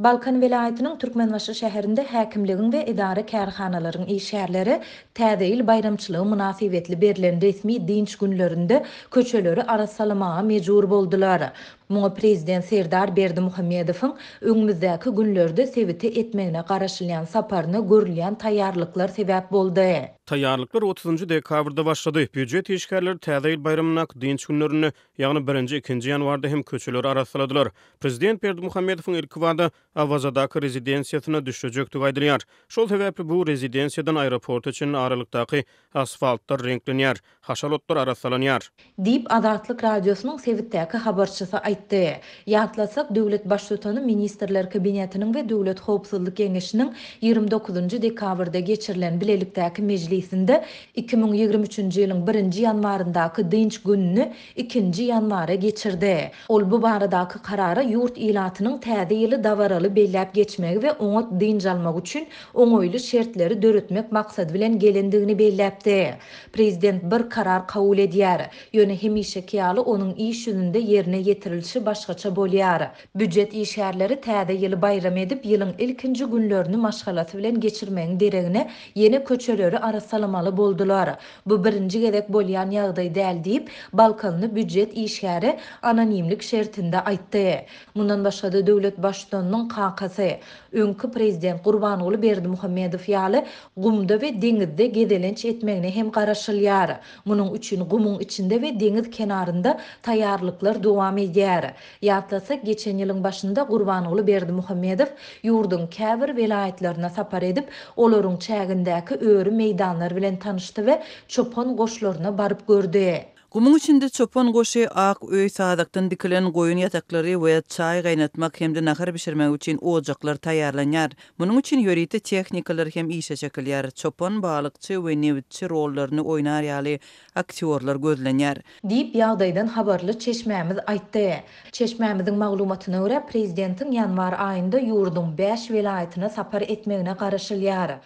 Balkan vilayetinin Türkmenbaşı şehrinde hakimliğin ve idari kerhanaların işyerleri tədeyil bayramçılığı münafivetli berilen resmi dinç günlerinde köçeleri arasalamağa mecur boldular. Muňa prezident Serdar Berdi Muhammedowyň öňümizdäki günlerde sewiti etmegine garaşylýan saparyny görülýän taýýarlyklar sebäp boldy. Taýýarlyklar 30-njy dekabrda başlady. Büdjet işgärleri täze bayramyna dinç günlerini, ýagny 1-nji 2-nji ýanwarda hem köçüler arasladylar. Prezident Berdi Muhammedowyň ilk wada awazadaky rezidensiýasyna düşüjekdi gaýdylýar. Şol bu rezidensiýadan aeroport üçin aralykdaky asfaltlar renklenýär, haşalotlar arasalanýar. Dip Azatlyk radiosynyň sewitdäki habarçysy aýtdy. Ýatlasak döwlet başçytany ministrler kabinetiniň we döwlet howpsuzlyk geňeşiniň 29-njy dekabrda geçirilen bilelikdäki Meclisinde 2023-nji ýylyň 1-nji ýanwarındaky dinç gününü 2-nji ýanwara geçirdi. Ol bu baradaky karara ýurt ilatynyň täze ýyly dawaraly belläp geçmek we oňa dinç almak üçin oňoýly şertleri döretmek maksat bilen gelendigini bellepdi. Prezident bir karar kabul edýär. Ýöne hemişe kiýaly onuň iş ýönünde ýerine ýetirilýär. görünüşü başqaça bolýar. Büdjet işgärleri täze ýyly bayram edip ýylyň ilkinji günlerini maşgalaty bilen geçirmegiň deregine ýene köçeleri ara boldular. Bu birinji gerek bolýan ýagdaý däl diýip Balkanly büdjet işgäri anonimlik şertinde aýtdy. Mundan başga da döwlet başdanynyň kakasy, öňkü prezident Gurbanoly Berdi Muhammedow ýaly gumda we deňizde gedelenç etmegine hem garaşylýar. Munyň üçin gumun içinde we deňiz kenarynda taýýarlyklar dowam edýär. bäri. Ýatlasa geçen ýylyň başynda Gurbanoğlu Berdi Muhammedow ýurdun käbir welaýetlerine sapar edip, olaryň çägindäki öýri meýdanlar bilen tanyşdy we çopon goşlaryna baryp gördi. Gumun içinde çopon goşi ak öy sadakdan dikilen goyun yatakları we çay gaynatmak hem de nahar bişirmek üçin ocaqlar taýýarlanýar. Bunun üçin ýörite tehnikalar hem işe çekilýär. Çopon balykçy we nevitçi rollerini oynar yali aktyorlar gözlenýär. Diýip ýagdaýdan habarly çeşmämiz aýtdy. Çeşmämiziň maglumatyna görä prezidentin ýanwar aýynda yurdun 5 welaýatyna sapar etmegine garaşylýar.